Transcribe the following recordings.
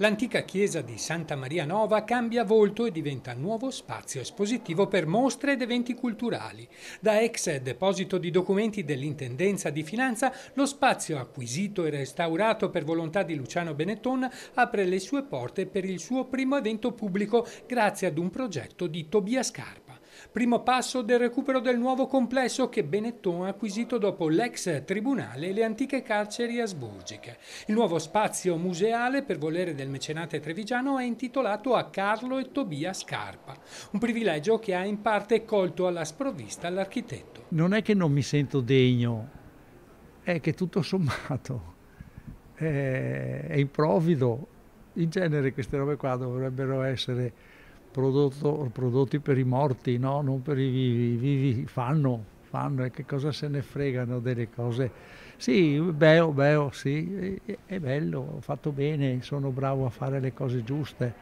l'antica chiesa di Santa Maria Nova cambia volto e diventa nuovo spazio espositivo per mostre ed eventi culturali. Da ex deposito di documenti dell'Intendenza di Finanza, lo spazio acquisito e restaurato per volontà di Luciano Benetton apre le sue porte per il suo primo evento pubblico grazie ad un progetto di Tobia Scarpa. Primo passo del recupero del nuovo complesso che Benetton ha acquisito dopo l'ex tribunale e le antiche carceri asburgiche. Il nuovo spazio museale per volere del mecenate trevigiano è intitolato a Carlo e Tobia Scarpa, un privilegio che ha in parte colto alla sprovvista l'architetto. Non è che non mi sento degno, è che tutto sommato eh, è, improvvido. In genere queste robe qua dovrebbero essere prodotto, prodotti per i morti, no? non per i vivi. I vivi fanno, fanno e che cosa se ne fregano delle cose. Sì, beo, oh, beo, oh, sì, è bello, ho fatto bene, sono bravo a fare le cose giuste.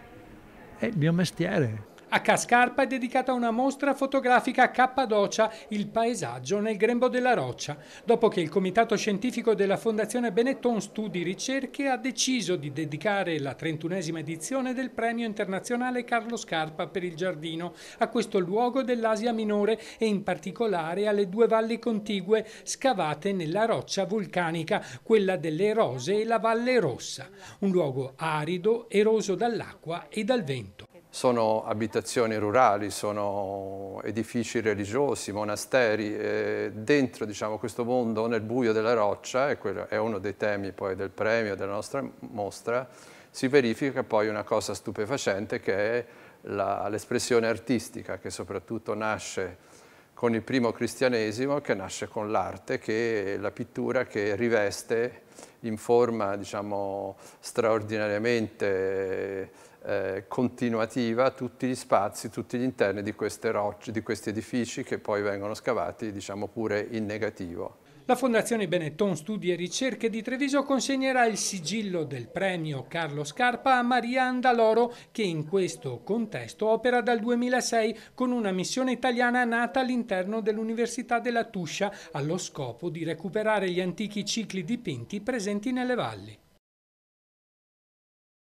È il mio mestiere. A Cascarpa è dedicata una mostra fotografica a Cappadocia, il paesaggio nel grembo della roccia, dopo che il comitato scientifico della Fondazione Benetton Studi Ricerche ha deciso di dedicare la 31esima edizione del premio internazionale Carlo Scarpa per il giardino a questo luogo dell'Asia minore e in particolare alle due valli contigue scavate nella roccia vulcanica, quella delle Rose e la Valle Rossa, un luogo arido, eroso dall'acqua e dal vento sono abitazioni rurali, sono edifici religiosi, monasteri, dentro diciamo, questo mondo nel buio della roccia, e quello è uno dei temi poi del premio della nostra mostra, si verifica poi una cosa stupefacente che è l'espressione artistica che soprattutto nasce con il primo cristianesimo che nasce con l'arte, che è la pittura che riveste in forma diciamo, straordinariamente eh, continuativa tutti gli spazi, tutti gli interni di queste rocce, di questi edifici che poi vengono scavati diciamo pure in negativo. La Fondazione Benetton Studi e Ricerche di Treviso consegnerà il sigillo del premio Carlo Scarpa a Maria Andaloro che in questo contesto opera dal 2006 con una missione italiana nata all'interno dell'Università della Tuscia allo scopo di recuperare gli antichi cicli dipinti presenti nelle valli.